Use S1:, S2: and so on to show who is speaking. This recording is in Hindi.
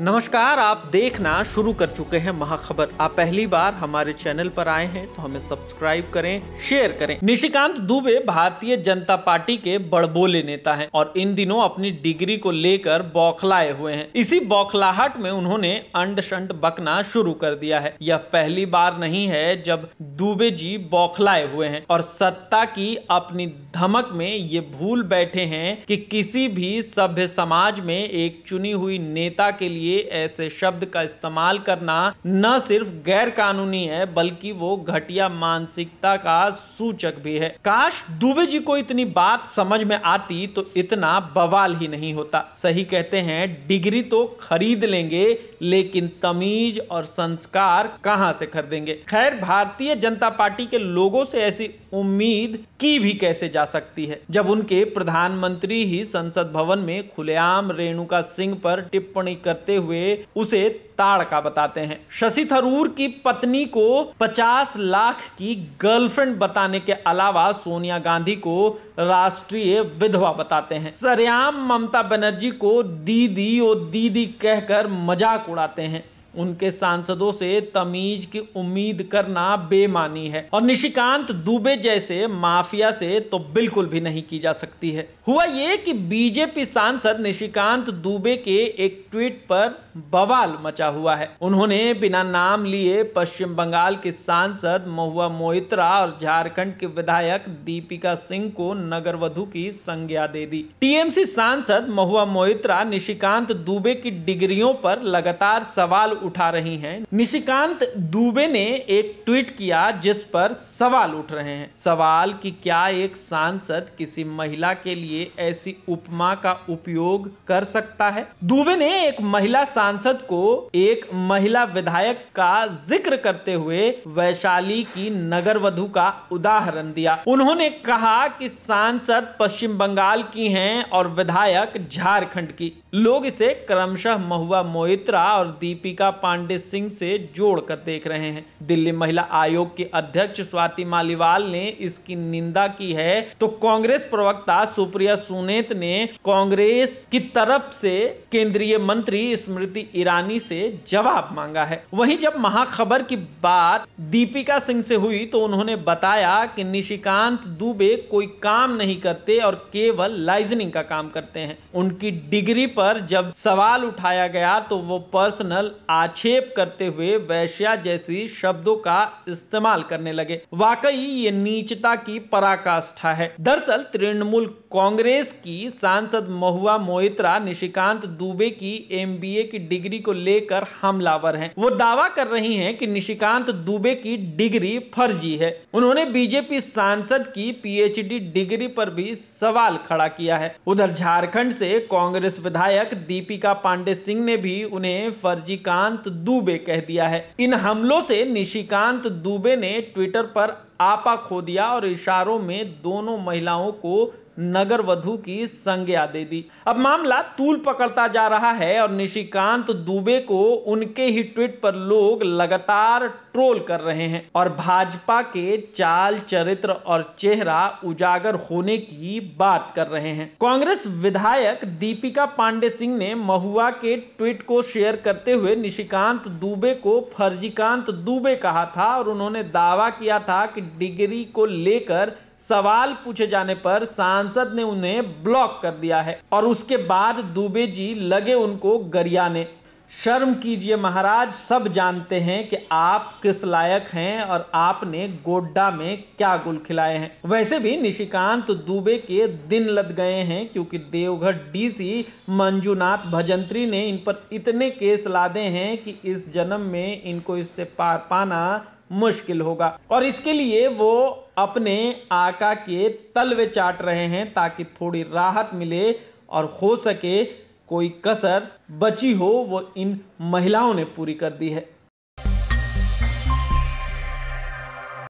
S1: नमस्कार आप देखना शुरू कर चुके हैं महाखबर आप पहली बार हमारे चैनल पर आए हैं तो हमें सब्सक्राइब करें शेयर करें निशिकांत दुबे भारतीय जनता पार्टी के बड़बोले नेता हैं और इन दिनों अपनी डिग्री को लेकर बौखलाए हुए हैं इसी बौखलाहट में उन्होंने अंड शंड बकना शुरू कर दिया है यह पहली बार नहीं है जब दुबे जी बौखलाए हुए हैं और सत्ता की अपनी धमक में ये भूल बैठे हैं कि किसी भी सभ्य समाज में एक चुनी हुई नेता के लिए लिए ऐसे शब्द का इस्तेमाल करना न सिर्फ गैर कानूनी है बल्कि वो घटिया मानसिकता का सूचक भी है काश दुबे जी को इतनी बात समझ में आती तो इतना बवाल ही नहीं होता सही कहते हैं डिग्री तो खरीद लेंगे लेकिन तमीज और संस्कार कहां से खरीदेंगे खैर भारतीय जनता पार्टी के लोगों से ऐसी उम्मीद की भी कैसे जा सकती है जब उनके प्रधानमंत्री ही संसद भवन में खुलेआम रेणुका सिंह पर टिप्पणी करते हुए उसे ताड़ का बताते हैं शशि थरूर की पत्नी को 50 लाख की गर्लफ्रेंड बताने के अलावा सोनिया गांधी को राष्ट्रीय विधवा बताते हैं सरयाम ममता बनर्जी को दीदी और दीदी कहकर मजाक उड़ाते हैं उनके सांसदों से तमीज की उम्मीद करना बेमानी है और निशिकांत दुबे जैसे माफिया से तो बिल्कुल भी नहीं की जा सकती है हुआ ये कि बीजेपी सांसद निशिकांत दुबे के एक ट्वीट पर बवाल मचा हुआ है उन्होंने बिना नाम लिए पश्चिम बंगाल के सांसद महुआ मोहित्रा और झारखंड के विधायक दीपिका सिंह को नगर वधु की संज्ञा दे दी टीएमसी सांसद महुआ मोहित्रा निशिकांत दुबे की डिग्रियों पर लगातार सवाल उठा रही हैं। निशिकांत दुबे ने एक ट्वीट किया जिस पर सवाल उठ रहे हैं सवाल की क्या एक सांसद किसी महिला के लिए ऐसी उपमा का उपयोग कर सकता है दुबे ने एक महिला सांसद सांसद को एक महिला विधायक का जिक्र करते हुए वैशाली की नगर वधु का उदाहरण दिया उन्होंने कहा कि सांसद पश्चिम बंगाल की हैं और विधायक झारखंड की लोग इसे क्रमशः महुआ मोहित्रा और दीपिका पांडे सिंह से जोड़कर देख रहे हैं दिल्ली महिला आयोग के अध्यक्ष स्वाति मालीवाल ने इसकी निंदा की है तो कांग्रेस प्रवक्ता सुप्रिया सुनेत ने कांग्रेस की तरफ से केंद्रीय मंत्री स्मृति स्मृति ईरानी से जवाब मांगा है वहीं जब महाखबर की बात दीपिका सिंह से हुई तो उन्होंने बताया कि निशिकांत दुबे कोई काम नहीं करते और केवल लाइजनिंग का काम करते हैं उनकी डिग्री पर जब सवाल उठाया गया तो वो पर्सनल आक्षेप करते हुए वैश्या जैसी शब्दों का इस्तेमाल करने लगे वाकई ये नीचता की पराकाष्ठा है दरअसल तृणमूल कांग्रेस की सांसद महुआ मोहित्रा निशिकांत दुबे की एमबीए की डिग्री को लेकर हमलावर हैं वो दावा कर रही हैं कि निशिकांत दुबे की डिग्री फर्जी है उन्होंने बीजेपी सांसद की पीएचडी डिग्री पर भी सवाल खड़ा किया है उधर झारखंड से कांग्रेस विधायक दीपिका पांडे सिंह ने भी उन्हें फर्जीकांत दुबे कह दिया है इन हमलों से निशिकांत दुबे ने ट्विटर पर आपा खो दिया और इशारों में दोनों महिलाओं को नगर वधु की संज्ञा दे दी अब मामला तूल पकड़ता जा रहा है और निशिकांत दुबे को उनके ही ट्वीट पर लोग लगातार ट्रोल कर रहे हैं और भाजपा के चाल चरित्र और चेहरा उजागर होने की बात कर रहे हैं कांग्रेस विधायक दीपिका पांडे सिंह ने महुआ के ट्वीट को शेयर करते हुए निशिकांत दुबे को फर्जीकांत दुबे कहा था और उन्होंने दावा किया था कि डिग्री को लेकर सवाल पूछे जाने पर सांसद ने उन्हें ब्लॉक कर दिया है और उसके बाद दुबे जी लगे उनको गरियाने शर्म कीजिए महाराज सब जानते हैं कि आप किस लायक हैं और आपने गोड्डा में क्या गुल खिलाए हैं वैसे भी निशिकांत दुबे के दिन लद गए हैं क्योंकि देवघर डीसी मंजूनाथ भजंत्री ने इन पर इतने केस लादे हैं कि इस जन्म में इनको इससे पार पाना मुश्किल होगा और इसके लिए वो अपने आका के तलवे चाट रहे हैं ताकि थोड़ी राहत मिले और हो सके कोई कसर बची हो वो इन महिलाओं ने पूरी कर दी है